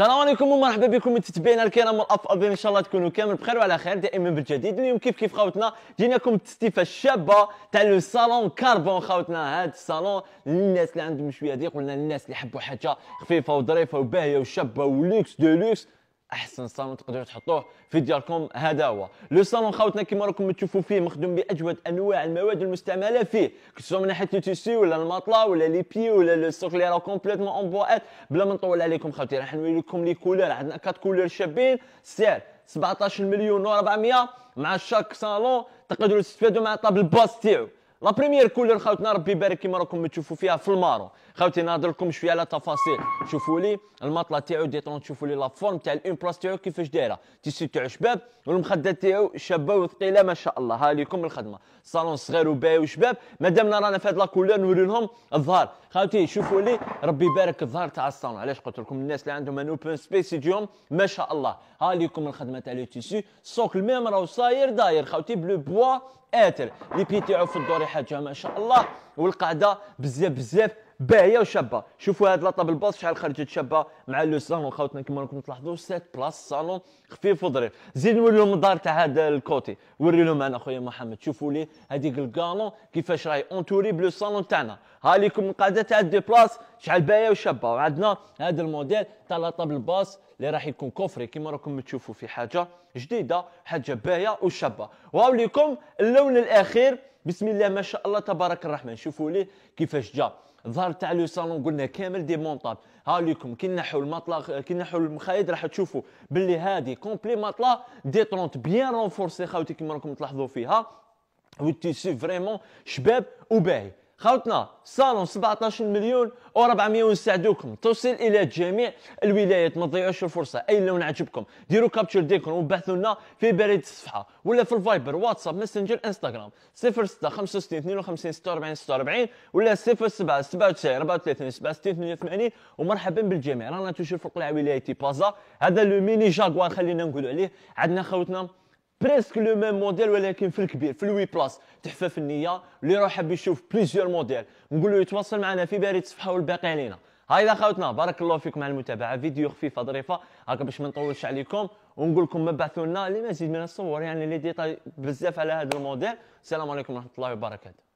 السلام عليكم ومرحبا بكم متتبعينا الكرام والافاضل ان شاء الله تكونوا كامل بخير وعلى خير دائما بالجديد اليوم كيف كيف خاوتنا جيناكم التستيفه الشابه تاع لو صالون كاربون خاوتنا هذا الصالون للناس اللي عندهم شويه ضيق ولا الناس اللي يحبوا حاجه خفيفه وظريفه وباهيه وشابه ولوكس دو لوكس احسن صالون تقدروا تحطوه في دياركم هذا هو لو صالون خاوتنا كما راكم تشوفوا فيه مخدوم باجود انواع المواد المستعمله فيه كسو من ناحيه التيسي ولا الماطلا ولا لي بي ولا لو سوك اللي راه كومبليتمون اون بوات بلا ما نطول عليكم خاوتي راح نوري لكم لي كولور عندنا كات كولور شابين سعر 17 مليون و400 مع شاك صالون تقدروا تستفادوا مع طاب الباس تاعو لا بريمير كولر خاوتنا ربي يبارك كيما راكم تشوفوا فيها في المارو خاوتي نهضر لكم شويه على تفاصيل شوفوا لي المطله تاعو دي طون تشوفوا لي لا فورم تاع الاون بلاس تاعو كيفاش دايره تيسي تاعو شباب والمخده تاعو شابه وثقيله ما شاء الله ها ليكم الخدمه صالون صغير وباهي وشباب مادامنا رانا في هاد لا كولور نوري لهم الظهر خاوتي شوفوا لي ربي يبارك الظهر تاع الصالون علاش قلت لكم الناس اللي عندهم ان اوبن سبيس يجيهم ما شاء الله ها ليكم الخدمه تاع لو تيسي سوك الميم راهو صاير داير خاوتي بلو بوا اثر لي بيتيعوا تاعو في الدور حاجه ما شاء الله والقاعده بزاف بزاف باهيه وشابه شوفوا هاد لاطاب الباص شحال خرجت شابه مع لو سالون خاوتنا كما راكم تلاحظوا سات بلاص صالون خفيف وظريف زيد نوري لهم الدار تاع هاد الكوتي وري لهم انا خويا محمد شوفوا لي هذيك الكالون كيفاش راهي اونتوري بلو صالون تاعنا ها ليكم القاعده تاع دي بلاص شحال بايه وشابه وعندنا هذا الموديل تاع لا طابل باس اللي راح يكون كوفري كيما راكم تشوفوا في حاجه جديده حاجه بايه وشابه وهاو لكم اللون الاخير بسم الله ما شاء الله تبارك الرحمن شوفوا ليه كيفاش جا الظهر تاع لو صالون قلنا كامل دي مونطاب ها لكم كي نحوا المطلق كي نحوا المخايد راح تشوفوا باللي هذه كومبلي مطلا دي 30 بيان رونفورسي خاوتي كيما راكم تلاحظوا فيها والتيسي فريمون شباب وباهي خوتنا صالون 17 مليون و400 ونساعدوكم توصل الى جميع الولايات ما تضيعوش الفرصه اي لون عجبكم ديروا كابتشر ديكون وبعثوا لنا في بريد الصفحه ولا في الفايبر واتساب ماسنجر انستغرام 06 65 52 46 46 ولا 07 97 34 67 88 ومرحبا بالجميع رانا توجور في القلعه ولايتي بازا هذا لو ميني جاكوار خلينا نقولوا عليه عندنا خوتنا بريسك لو ميم موديل ولكن في الكبير في الوي بلاس تحفه فنيه اللي راه حاب يشوف بليزيور موديل نقول له يتواصل معنا في باريت الصفحه والباقي علينا هايدا خاوتنا بارك الله فيكم على المتابعه فيديو خفيفه ظريفه هكا باش ما نطولش عليكم ونقول لكم ما لنا اللي مزيد من الصور يعني لي ديتاي بزاف على هذا الموديل السلام عليكم ورحمه الله وبركاته